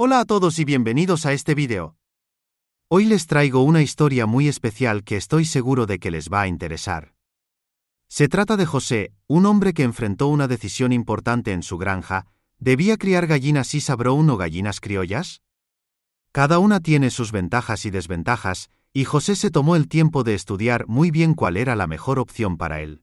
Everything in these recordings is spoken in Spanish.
Hola a todos y bienvenidos a este vídeo. Hoy les traigo una historia muy especial que estoy seguro de que les va a interesar. Se trata de José, un hombre que enfrentó una decisión importante en su granja, ¿debía criar gallinas y Brown o gallinas criollas? Cada una tiene sus ventajas y desventajas, y José se tomó el tiempo de estudiar muy bien cuál era la mejor opción para él.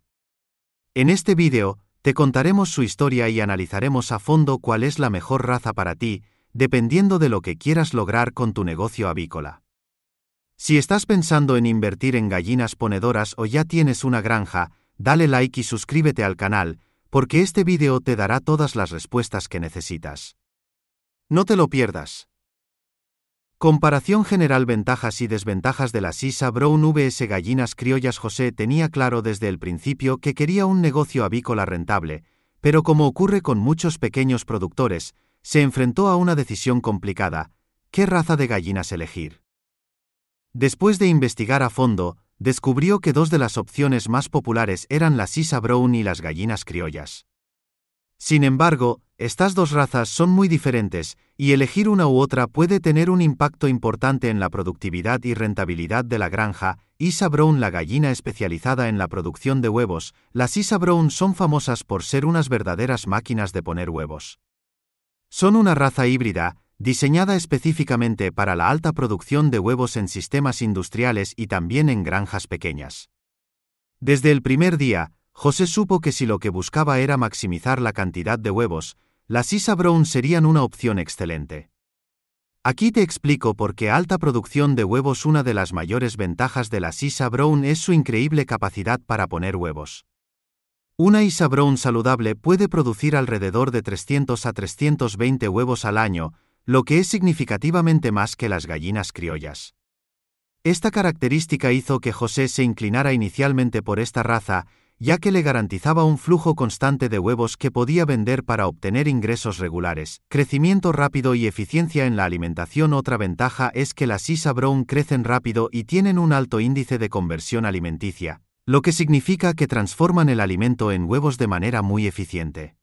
En este vídeo, te contaremos su historia y analizaremos a fondo cuál es la mejor raza para ti, dependiendo de lo que quieras lograr con tu negocio avícola. Si estás pensando en invertir en gallinas ponedoras o ya tienes una granja, dale like y suscríbete al canal, porque este vídeo te dará todas las respuestas que necesitas. No te lo pierdas. Comparación general Ventajas y desventajas de la Sisa Brown VS Gallinas Criollas José tenía claro desde el principio que quería un negocio avícola rentable, pero como ocurre con muchos pequeños productores, se enfrentó a una decisión complicada, ¿qué raza de gallinas elegir? Después de investigar a fondo, descubrió que dos de las opciones más populares eran la ISA Brown y las gallinas criollas. Sin embargo, estas dos razas son muy diferentes, y elegir una u otra puede tener un impacto importante en la productividad y rentabilidad de la granja. Isa Brown, la gallina especializada en la producción de huevos, las Isa Brown son famosas por ser unas verdaderas máquinas de poner huevos. Son una raza híbrida, diseñada específicamente para la alta producción de huevos en sistemas industriales y también en granjas pequeñas. Desde el primer día, José supo que si lo que buscaba era maximizar la cantidad de huevos, las Isa Brown serían una opción excelente. Aquí te explico por qué alta producción de huevos una de las mayores ventajas de la Sisa Brown es su increíble capacidad para poner huevos. Una Isa Brown saludable puede producir alrededor de 300 a 320 huevos al año, lo que es significativamente más que las gallinas criollas. Esta característica hizo que José se inclinara inicialmente por esta raza, ya que le garantizaba un flujo constante de huevos que podía vender para obtener ingresos regulares, crecimiento rápido y eficiencia en la alimentación. Otra ventaja es que las Isa Brown crecen rápido y tienen un alto índice de conversión alimenticia, lo que significa que transforman el alimento en huevos de manera muy eficiente.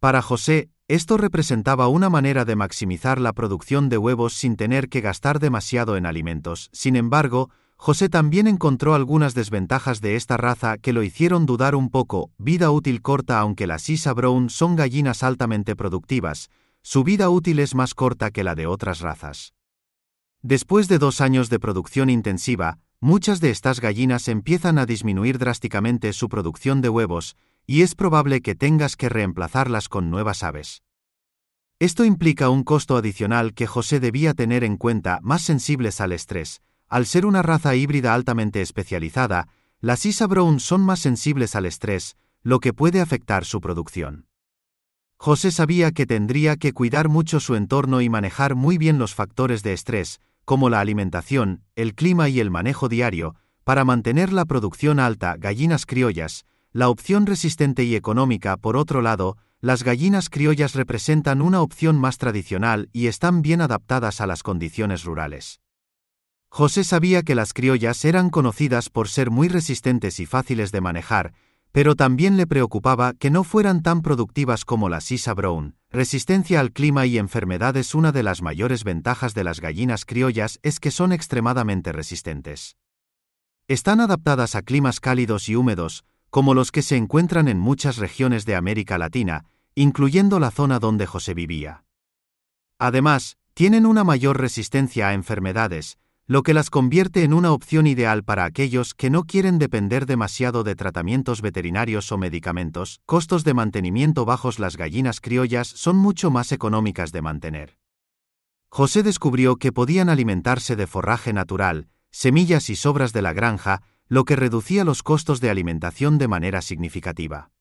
Para José, esto representaba una manera de maximizar la producción de huevos sin tener que gastar demasiado en alimentos. Sin embargo, José también encontró algunas desventajas de esta raza que lo hicieron dudar un poco, vida útil corta aunque las Isa Brown son gallinas altamente productivas, su vida útil es más corta que la de otras razas. Después de dos años de producción intensiva, muchas de estas gallinas empiezan a disminuir drásticamente su producción de huevos y es probable que tengas que reemplazarlas con nuevas aves. Esto implica un costo adicional que José debía tener en cuenta más sensibles al estrés. Al ser una raza híbrida altamente especializada, las Isa Brown son más sensibles al estrés, lo que puede afectar su producción. José sabía que tendría que cuidar mucho su entorno y manejar muy bien los factores de estrés, como la alimentación, el clima y el manejo diario, para mantener la producción alta, gallinas criollas, la opción resistente y económica, por otro lado, las gallinas criollas representan una opción más tradicional y están bien adaptadas a las condiciones rurales. José sabía que las criollas eran conocidas por ser muy resistentes y fáciles de manejar, pero también le preocupaba que no fueran tan productivas como la sisa brown. Resistencia al clima y enfermedades Una de las mayores ventajas de las gallinas criollas es que son extremadamente resistentes. Están adaptadas a climas cálidos y húmedos, como los que se encuentran en muchas regiones de América Latina, incluyendo la zona donde José vivía. Además, tienen una mayor resistencia a enfermedades, lo que las convierte en una opción ideal para aquellos que no quieren depender demasiado de tratamientos veterinarios o medicamentos. Costos de mantenimiento bajos Las gallinas criollas son mucho más económicas de mantener. José descubrió que podían alimentarse de forraje natural, semillas y sobras de la granja, lo que reducía los costos de alimentación de manera significativa.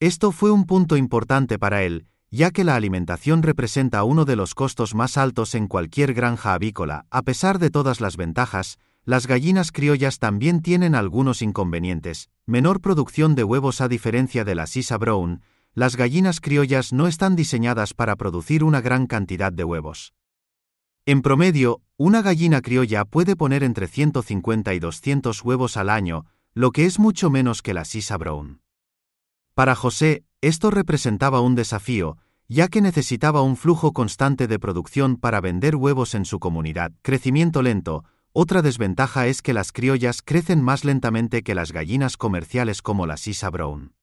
Esto fue un punto importante para él, ya que la alimentación representa uno de los costos más altos en cualquier granja avícola. A pesar de todas las ventajas, las gallinas criollas también tienen algunos inconvenientes. Menor producción de huevos a diferencia de la Sisa Brown, las gallinas criollas no están diseñadas para producir una gran cantidad de huevos. En promedio, una gallina criolla puede poner entre 150 y 200 huevos al año, lo que es mucho menos que la Sisa Brown. Para José, esto representaba un desafío, ya que necesitaba un flujo constante de producción para vender huevos en su comunidad. Crecimiento lento. Otra desventaja es que las criollas crecen más lentamente que las gallinas comerciales como la Sisa Brown.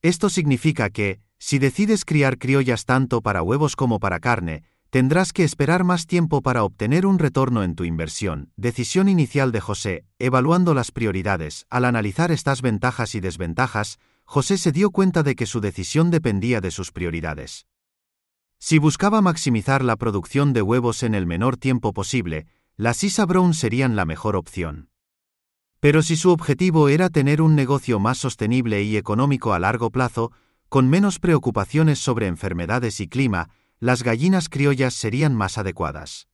Esto significa que, si decides criar criollas tanto para huevos como para carne, tendrás que esperar más tiempo para obtener un retorno en tu inversión. Decisión inicial de José, evaluando las prioridades. Al analizar estas ventajas y desventajas, José se dio cuenta de que su decisión dependía de sus prioridades. Si buscaba maximizar la producción de huevos en el menor tiempo posible, las Isa Brown serían la mejor opción. Pero si su objetivo era tener un negocio más sostenible y económico a largo plazo, con menos preocupaciones sobre enfermedades y clima, las gallinas criollas serían más adecuadas.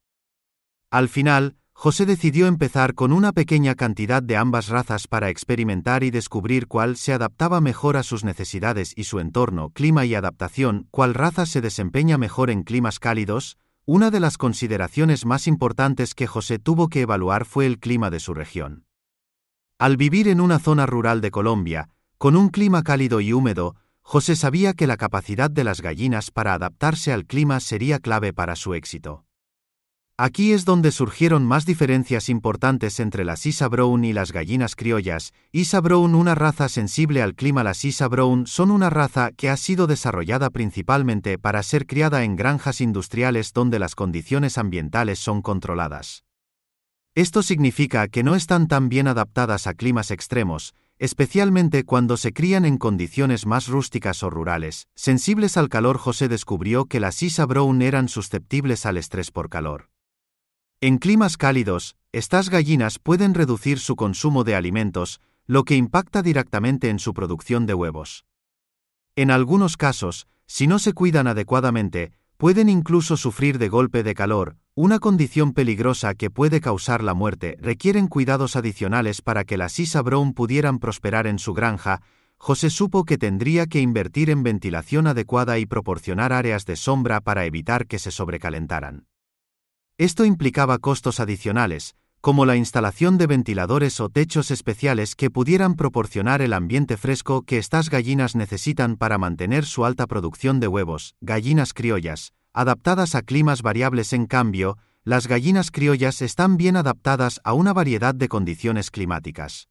Al final, José decidió empezar con una pequeña cantidad de ambas razas para experimentar y descubrir cuál se adaptaba mejor a sus necesidades y su entorno, clima y adaptación, cuál raza se desempeña mejor en climas cálidos. Una de las consideraciones más importantes que José tuvo que evaluar fue el clima de su región. Al vivir en una zona rural de Colombia, con un clima cálido y húmedo, José sabía que la capacidad de las gallinas para adaptarse al clima sería clave para su éxito. Aquí es donde surgieron más diferencias importantes entre las Isa Brown y las gallinas criollas. Isa Brown, una raza sensible al clima, las Isa Brown son una raza que ha sido desarrollada principalmente para ser criada en granjas industriales donde las condiciones ambientales son controladas. Esto significa que no están tan bien adaptadas a climas extremos, especialmente cuando se crían en condiciones más rústicas o rurales. Sensibles al calor, José descubrió que las Isa Brown eran susceptibles al estrés por calor. En climas cálidos, estas gallinas pueden reducir su consumo de alimentos, lo que impacta directamente en su producción de huevos. En algunos casos, si no se cuidan adecuadamente, pueden incluso sufrir de golpe de calor, una condición peligrosa que puede causar la muerte. Requieren cuidados adicionales para que las sisa Brown pudieran prosperar en su granja. José supo que tendría que invertir en ventilación adecuada y proporcionar áreas de sombra para evitar que se sobrecalentaran. Esto implicaba costos adicionales, como la instalación de ventiladores o techos especiales que pudieran proporcionar el ambiente fresco que estas gallinas necesitan para mantener su alta producción de huevos, gallinas criollas, adaptadas a climas variables en cambio, las gallinas criollas están bien adaptadas a una variedad de condiciones climáticas.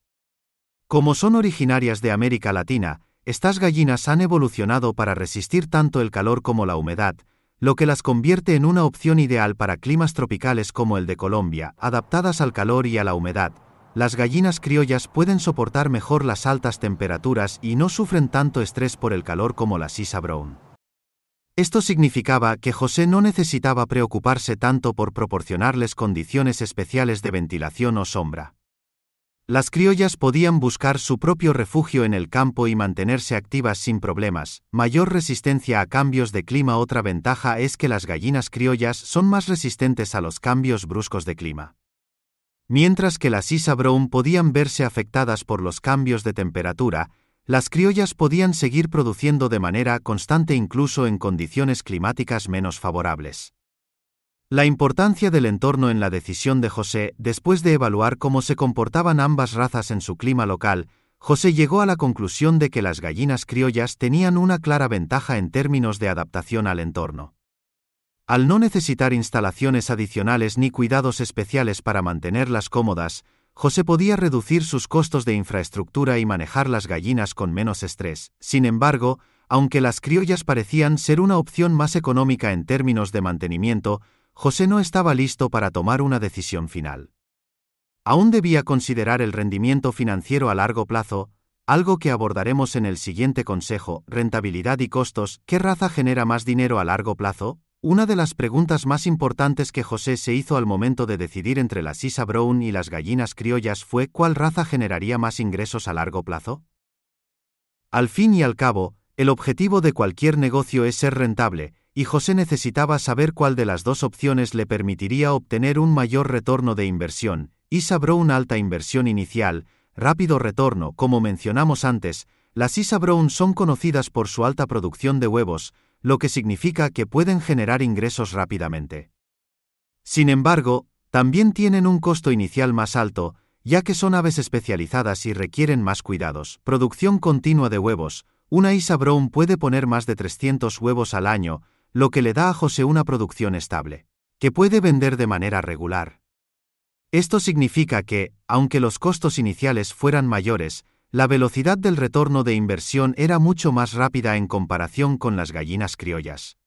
Como son originarias de América Latina, estas gallinas han evolucionado para resistir tanto el calor como la humedad, lo que las convierte en una opción ideal para climas tropicales como el de Colombia, adaptadas al calor y a la humedad. Las gallinas criollas pueden soportar mejor las altas temperaturas y no sufren tanto estrés por el calor como la Sisa Brown. Esto significaba que José no necesitaba preocuparse tanto por proporcionarles condiciones especiales de ventilación o sombra. Las criollas podían buscar su propio refugio en el campo y mantenerse activas sin problemas. Mayor resistencia a cambios de clima Otra ventaja es que las gallinas criollas son más resistentes a los cambios bruscos de clima. Mientras que las Isa Brown podían verse afectadas por los cambios de temperatura, las criollas podían seguir produciendo de manera constante incluso en condiciones climáticas menos favorables. La importancia del entorno en la decisión de José, después de evaluar cómo se comportaban ambas razas en su clima local, José llegó a la conclusión de que las gallinas criollas tenían una clara ventaja en términos de adaptación al entorno. Al no necesitar instalaciones adicionales ni cuidados especiales para mantenerlas cómodas, José podía reducir sus costos de infraestructura y manejar las gallinas con menos estrés. Sin embargo, aunque las criollas parecían ser una opción más económica en términos de mantenimiento, José no estaba listo para tomar una decisión final. Aún debía considerar el rendimiento financiero a largo plazo, algo que abordaremos en el siguiente consejo, rentabilidad y costos, ¿qué raza genera más dinero a largo plazo? Una de las preguntas más importantes que José se hizo al momento de decidir entre la Sisa Brown y las gallinas criollas fue cuál raza generaría más ingresos a largo plazo. Al fin y al cabo, el objetivo de cualquier negocio es ser rentable, y José necesitaba saber cuál de las dos opciones le permitiría obtener un mayor retorno de inversión, ISA Brown alta inversión inicial, rápido retorno, como mencionamos antes, las Isa Brown son conocidas por su alta producción de huevos, lo que significa que pueden generar ingresos rápidamente. Sin embargo, también tienen un costo inicial más alto, ya que son aves especializadas y requieren más cuidados. Producción continua de huevos. Una Isa Brown puede poner más de 300 huevos al año, lo que le da a José una producción estable, que puede vender de manera regular. Esto significa que, aunque los costos iniciales fueran mayores, la velocidad del retorno de inversión era mucho más rápida en comparación con las gallinas criollas.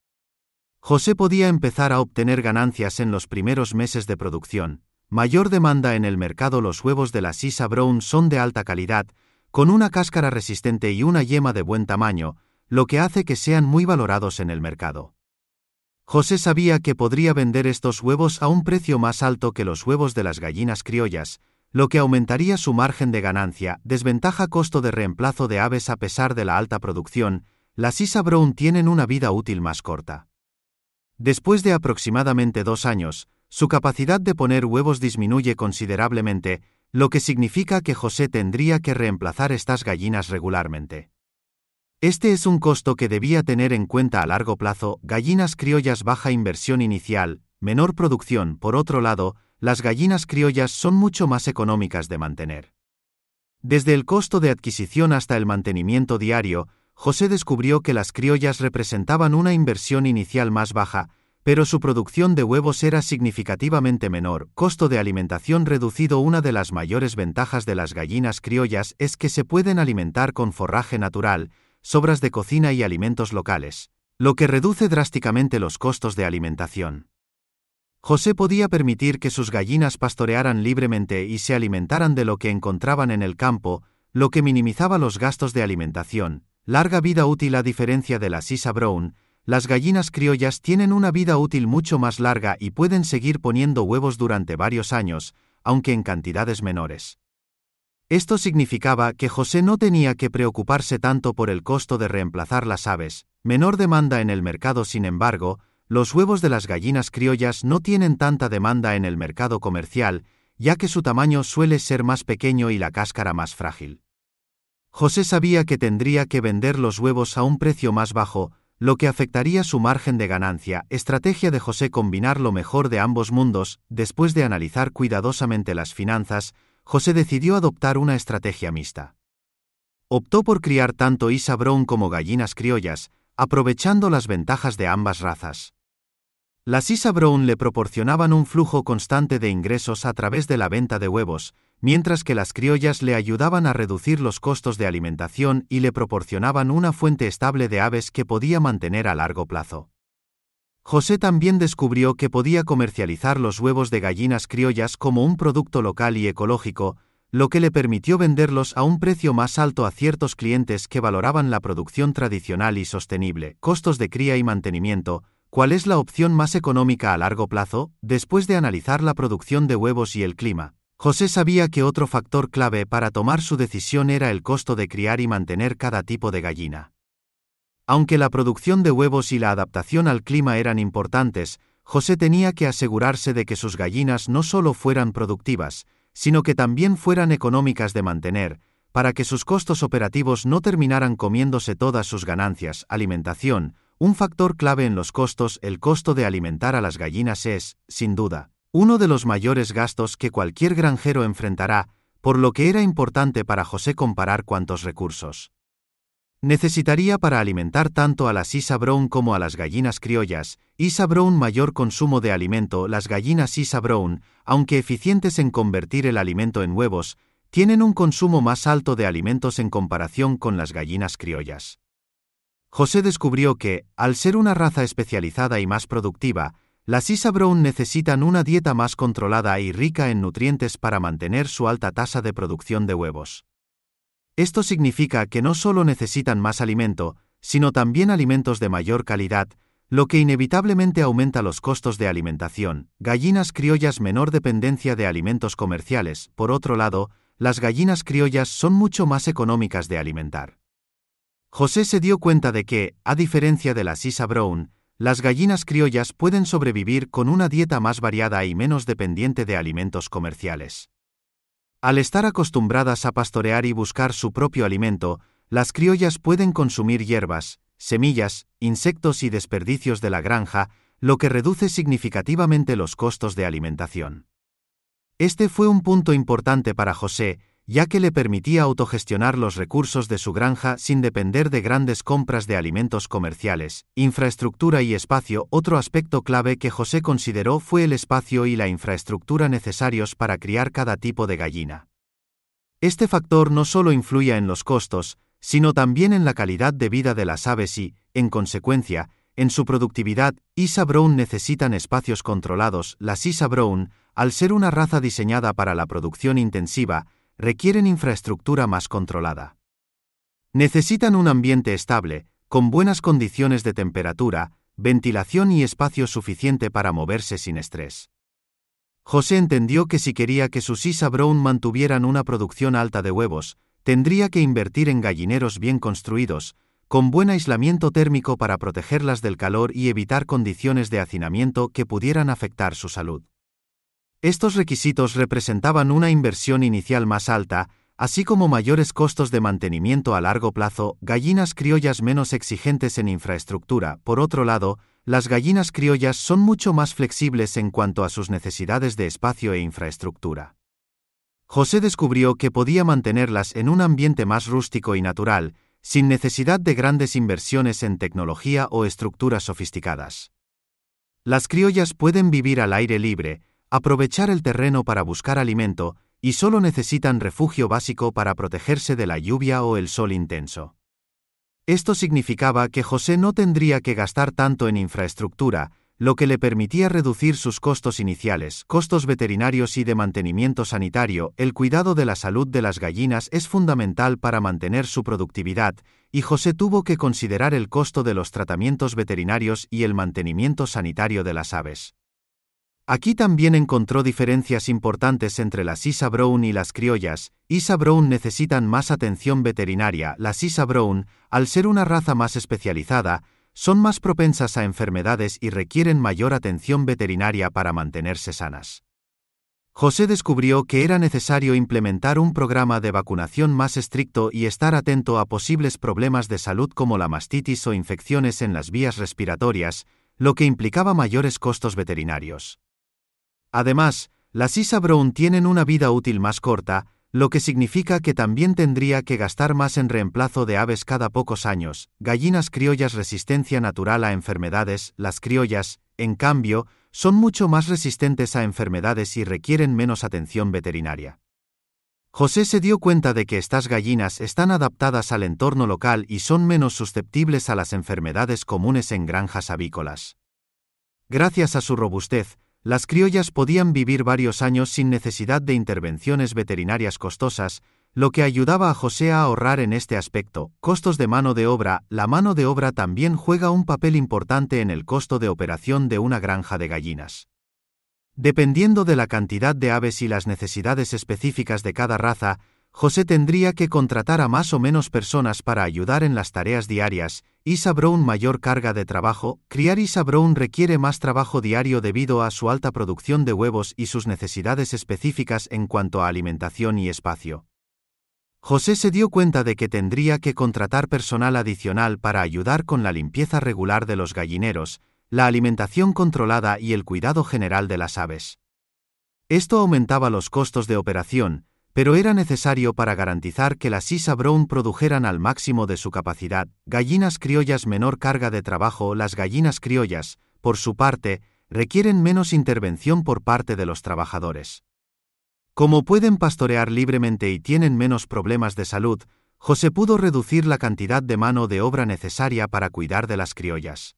José podía empezar a obtener ganancias en los primeros meses de producción. Mayor demanda en el mercado los huevos de la Sisa Brown son de alta calidad, con una cáscara resistente y una yema de buen tamaño, lo que hace que sean muy valorados en el mercado. José sabía que podría vender estos huevos a un precio más alto que los huevos de las gallinas criollas, lo que aumentaría su margen de ganancia, desventaja costo de reemplazo de aves a pesar de la alta producción, las Isa Brown tienen una vida útil más corta. Después de aproximadamente dos años, su capacidad de poner huevos disminuye considerablemente, lo que significa que José tendría que reemplazar estas gallinas regularmente. Este es un costo que debía tener en cuenta a largo plazo, gallinas criollas baja inversión inicial, menor producción, por otro lado, las gallinas criollas son mucho más económicas de mantener. Desde el costo de adquisición hasta el mantenimiento diario, José descubrió que las criollas representaban una inversión inicial más baja, pero su producción de huevos era significativamente menor, costo de alimentación reducido. Una de las mayores ventajas de las gallinas criollas es que se pueden alimentar con forraje natural, sobras de cocina y alimentos locales, lo que reduce drásticamente los costos de alimentación. José podía permitir que sus gallinas pastorearan libremente y se alimentaran de lo que encontraban en el campo, lo que minimizaba los gastos de alimentación. Larga vida útil a diferencia de la Sisa Brown, las gallinas criollas tienen una vida útil mucho más larga y pueden seguir poniendo huevos durante varios años, aunque en cantidades menores. Esto significaba que José no tenía que preocuparse tanto por el costo de reemplazar las aves, menor demanda en el mercado sin embargo, los huevos de las gallinas criollas no tienen tanta demanda en el mercado comercial, ya que su tamaño suele ser más pequeño y la cáscara más frágil. José sabía que tendría que vender los huevos a un precio más bajo, lo que afectaría su margen de ganancia, estrategia de José combinar lo mejor de ambos mundos, después de analizar cuidadosamente las finanzas, José decidió adoptar una estrategia mixta. Optó por criar tanto Isa Brown como gallinas criollas, aprovechando las ventajas de ambas razas. Las Isa Brown le proporcionaban un flujo constante de ingresos a través de la venta de huevos, mientras que las criollas le ayudaban a reducir los costos de alimentación y le proporcionaban una fuente estable de aves que podía mantener a largo plazo. José también descubrió que podía comercializar los huevos de gallinas criollas como un producto local y ecológico, lo que le permitió venderlos a un precio más alto a ciertos clientes que valoraban la producción tradicional y sostenible, costos de cría y mantenimiento, cuál es la opción más económica a largo plazo, después de analizar la producción de huevos y el clima. José sabía que otro factor clave para tomar su decisión era el costo de criar y mantener cada tipo de gallina. Aunque la producción de huevos y la adaptación al clima eran importantes, José tenía que asegurarse de que sus gallinas no solo fueran productivas, sino que también fueran económicas de mantener, para que sus costos operativos no terminaran comiéndose todas sus ganancias. Alimentación, un factor clave en los costos, el costo de alimentar a las gallinas es, sin duda, uno de los mayores gastos que cualquier granjero enfrentará, por lo que era importante para José comparar cuántos recursos Necesitaría para alimentar tanto a las Isa Brown como a las gallinas criollas, Isa Brown mayor consumo de alimento, las gallinas Isa Brown, aunque eficientes en convertir el alimento en huevos, tienen un consumo más alto de alimentos en comparación con las gallinas criollas. José descubrió que, al ser una raza especializada y más productiva, las Isa Brown necesitan una dieta más controlada y rica en nutrientes para mantener su alta tasa de producción de huevos. Esto significa que no solo necesitan más alimento, sino también alimentos de mayor calidad, lo que inevitablemente aumenta los costos de alimentación. Gallinas criollas menor dependencia de alimentos comerciales. Por otro lado, las gallinas criollas son mucho más económicas de alimentar. José se dio cuenta de que, a diferencia de la sisa Brown, las gallinas criollas pueden sobrevivir con una dieta más variada y menos dependiente de alimentos comerciales. Al estar acostumbradas a pastorear y buscar su propio alimento, las criollas pueden consumir hierbas, semillas, insectos y desperdicios de la granja, lo que reduce significativamente los costos de alimentación. Este fue un punto importante para José, ya que le permitía autogestionar los recursos de su granja sin depender de grandes compras de alimentos comerciales, infraestructura y espacio. Otro aspecto clave que José consideró fue el espacio y la infraestructura necesarios para criar cada tipo de gallina. Este factor no solo influía en los costos, sino también en la calidad de vida de las aves y, en consecuencia, en su productividad, Isa Brown necesitan espacios controlados. Las Isa Brown, al ser una raza diseñada para la producción intensiva, requieren infraestructura más controlada. Necesitan un ambiente estable, con buenas condiciones de temperatura, ventilación y espacio suficiente para moverse sin estrés. José entendió que si quería que sus Isa Brown mantuvieran una producción alta de huevos, tendría que invertir en gallineros bien construidos, con buen aislamiento térmico para protegerlas del calor y evitar condiciones de hacinamiento que pudieran afectar su salud. Estos requisitos representaban una inversión inicial más alta, así como mayores costos de mantenimiento a largo plazo, gallinas criollas menos exigentes en infraestructura. Por otro lado, las gallinas criollas son mucho más flexibles en cuanto a sus necesidades de espacio e infraestructura. José descubrió que podía mantenerlas en un ambiente más rústico y natural, sin necesidad de grandes inversiones en tecnología o estructuras sofisticadas. Las criollas pueden vivir al aire libre, aprovechar el terreno para buscar alimento y solo necesitan refugio básico para protegerse de la lluvia o el sol intenso. Esto significaba que José no tendría que gastar tanto en infraestructura, lo que le permitía reducir sus costos iniciales, costos veterinarios y de mantenimiento sanitario. El cuidado de la salud de las gallinas es fundamental para mantener su productividad, y José tuvo que considerar el costo de los tratamientos veterinarios y el mantenimiento sanitario de las aves. Aquí también encontró diferencias importantes entre las Isa Brown y las criollas. Isa Brown necesitan más atención veterinaria. Las Isa Brown, al ser una raza más especializada, son más propensas a enfermedades y requieren mayor atención veterinaria para mantenerse sanas. José descubrió que era necesario implementar un programa de vacunación más estricto y estar atento a posibles problemas de salud como la mastitis o infecciones en las vías respiratorias, lo que implicaba mayores costos veterinarios. Además, las Isa Brown tienen una vida útil más corta, lo que significa que también tendría que gastar más en reemplazo de aves cada pocos años. Gallinas criollas resistencia natural a enfermedades, las criollas, en cambio, son mucho más resistentes a enfermedades y requieren menos atención veterinaria. José se dio cuenta de que estas gallinas están adaptadas al entorno local y son menos susceptibles a las enfermedades comunes en granjas avícolas. Gracias a su robustez, las criollas podían vivir varios años sin necesidad de intervenciones veterinarias costosas, lo que ayudaba a José a ahorrar en este aspecto. Costos de mano de obra. La mano de obra también juega un papel importante en el costo de operación de una granja de gallinas. Dependiendo de la cantidad de aves y las necesidades específicas de cada raza, José tendría que contratar a más o menos personas para ayudar en las tareas diarias, Isa Brown mayor carga de trabajo, criar Isa Brown requiere más trabajo diario debido a su alta producción de huevos y sus necesidades específicas en cuanto a alimentación y espacio. José se dio cuenta de que tendría que contratar personal adicional para ayudar con la limpieza regular de los gallineros, la alimentación controlada y el cuidado general de las aves. Esto aumentaba los costos de operación, pero era necesario para garantizar que las Isa Brown produjeran al máximo de su capacidad, gallinas criollas menor carga de trabajo, las gallinas criollas, por su parte, requieren menos intervención por parte de los trabajadores. Como pueden pastorear libremente y tienen menos problemas de salud, José pudo reducir la cantidad de mano de obra necesaria para cuidar de las criollas.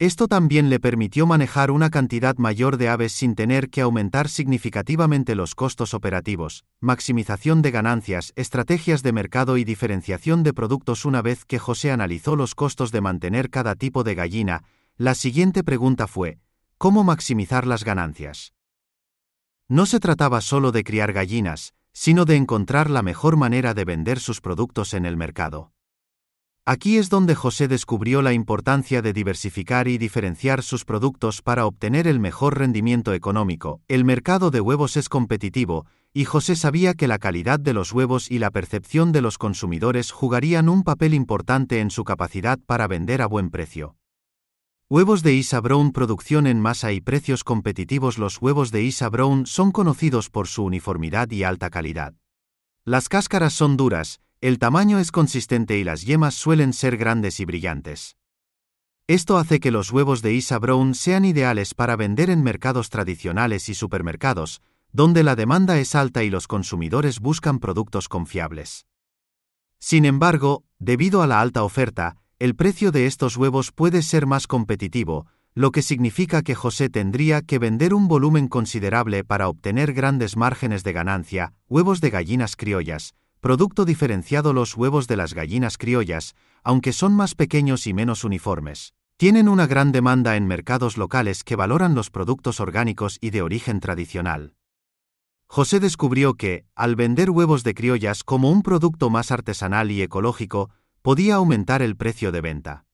Esto también le permitió manejar una cantidad mayor de aves sin tener que aumentar significativamente los costos operativos, maximización de ganancias, estrategias de mercado y diferenciación de productos. Una vez que José analizó los costos de mantener cada tipo de gallina, la siguiente pregunta fue, ¿cómo maximizar las ganancias? No se trataba solo de criar gallinas, sino de encontrar la mejor manera de vender sus productos en el mercado. Aquí es donde José descubrió la importancia de diversificar y diferenciar sus productos para obtener el mejor rendimiento económico. El mercado de huevos es competitivo, y José sabía que la calidad de los huevos y la percepción de los consumidores jugarían un papel importante en su capacidad para vender a buen precio. Huevos de Isa Brown Producción en masa y precios competitivos Los huevos de Isa Brown son conocidos por su uniformidad y alta calidad. Las cáscaras son duras, el tamaño es consistente y las yemas suelen ser grandes y brillantes. Esto hace que los huevos de Isa Brown sean ideales para vender en mercados tradicionales y supermercados, donde la demanda es alta y los consumidores buscan productos confiables. Sin embargo, debido a la alta oferta, el precio de estos huevos puede ser más competitivo, lo que significa que José tendría que vender un volumen considerable para obtener grandes márgenes de ganancia, huevos de gallinas criollas, Producto diferenciado los huevos de las gallinas criollas, aunque son más pequeños y menos uniformes. Tienen una gran demanda en mercados locales que valoran los productos orgánicos y de origen tradicional. José descubrió que, al vender huevos de criollas como un producto más artesanal y ecológico, podía aumentar el precio de venta.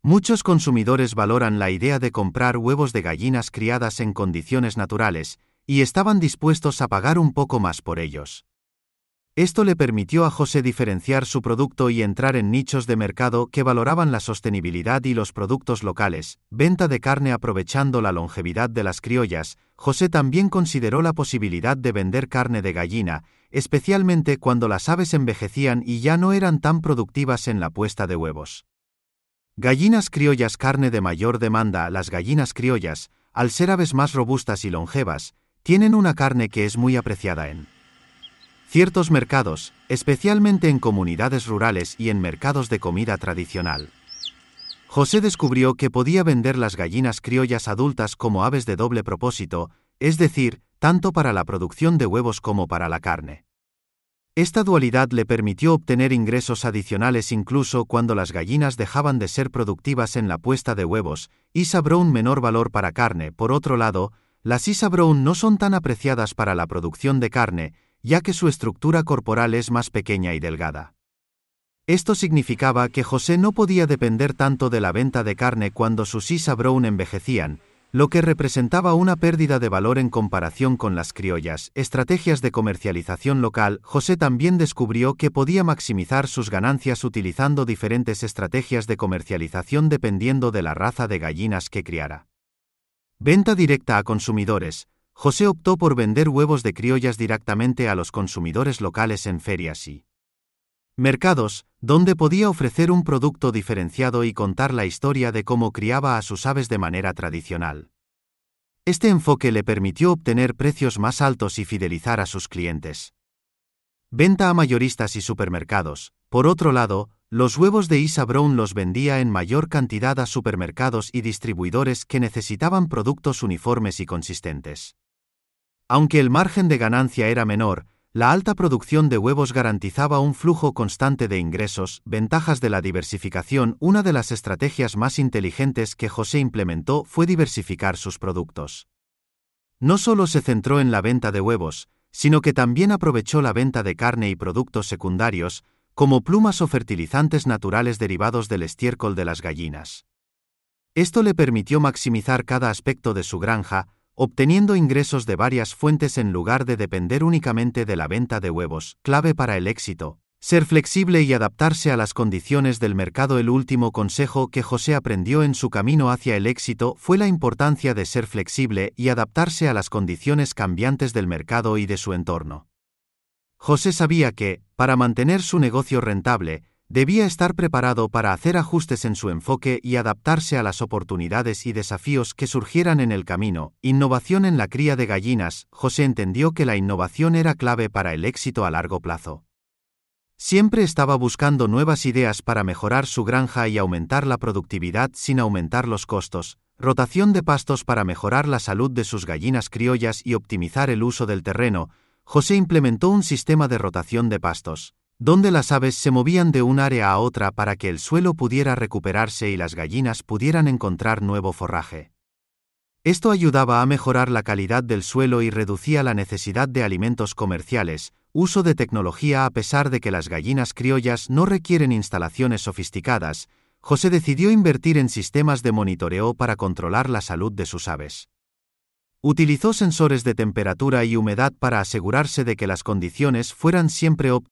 Muchos consumidores valoran la idea de comprar huevos de gallinas criadas en condiciones naturales, y estaban dispuestos a pagar un poco más por ellos. Esto le permitió a José diferenciar su producto y entrar en nichos de mercado que valoraban la sostenibilidad y los productos locales, venta de carne aprovechando la longevidad de las criollas, José también consideró la posibilidad de vender carne de gallina, especialmente cuando las aves envejecían y ya no eran tan productivas en la puesta de huevos. Gallinas criollas carne de mayor demanda Las gallinas criollas, al ser aves más robustas y longevas, tienen una carne que es muy apreciada en Ciertos mercados, especialmente en comunidades rurales y en mercados de comida tradicional. José descubrió que podía vender las gallinas criollas adultas como aves de doble propósito, es decir, tanto para la producción de huevos como para la carne. Esta dualidad le permitió obtener ingresos adicionales incluso cuando las gallinas dejaban de ser productivas en la puesta de huevos, y sabró un menor valor para carne. Por otro lado, las Isa Brown no son tan apreciadas para la producción de carne, ya que su estructura corporal es más pequeña y delgada. Esto significaba que José no podía depender tanto de la venta de carne cuando sus Isa Brown envejecían, lo que representaba una pérdida de valor en comparación con las criollas. Estrategias de comercialización local, José también descubrió que podía maximizar sus ganancias utilizando diferentes estrategias de comercialización dependiendo de la raza de gallinas que criara. Venta directa a consumidores, José optó por vender huevos de criollas directamente a los consumidores locales en ferias y mercados, donde podía ofrecer un producto diferenciado y contar la historia de cómo criaba a sus aves de manera tradicional. Este enfoque le permitió obtener precios más altos y fidelizar a sus clientes. Venta a mayoristas y supermercados. Por otro lado, los huevos de Isa Brown los vendía en mayor cantidad a supermercados y distribuidores que necesitaban productos uniformes y consistentes. Aunque el margen de ganancia era menor, la alta producción de huevos garantizaba un flujo constante de ingresos, ventajas de la diversificación. Una de las estrategias más inteligentes que José implementó fue diversificar sus productos. No solo se centró en la venta de huevos, sino que también aprovechó la venta de carne y productos secundarios, como plumas o fertilizantes naturales derivados del estiércol de las gallinas. Esto le permitió maximizar cada aspecto de su granja, obteniendo ingresos de varias fuentes en lugar de depender únicamente de la venta de huevos, clave para el éxito. Ser flexible y adaptarse a las condiciones del mercado. El último consejo que José aprendió en su camino hacia el éxito fue la importancia de ser flexible y adaptarse a las condiciones cambiantes del mercado y de su entorno. José sabía que, para mantener su negocio rentable, debía estar preparado para hacer ajustes en su enfoque y adaptarse a las oportunidades y desafíos que surgieran en el camino. Innovación en la cría de gallinas, José entendió que la innovación era clave para el éxito a largo plazo. Siempre estaba buscando nuevas ideas para mejorar su granja y aumentar la productividad sin aumentar los costos, rotación de pastos para mejorar la salud de sus gallinas criollas y optimizar el uso del terreno, José implementó un sistema de rotación de pastos, donde las aves se movían de un área a otra para que el suelo pudiera recuperarse y las gallinas pudieran encontrar nuevo forraje. Esto ayudaba a mejorar la calidad del suelo y reducía la necesidad de alimentos comerciales, uso de tecnología a pesar de que las gallinas criollas no requieren instalaciones sofisticadas, José decidió invertir en sistemas de monitoreo para controlar la salud de sus aves. Utilizó sensores de temperatura y humedad para asegurarse de que las condiciones fueran siempre óptimas.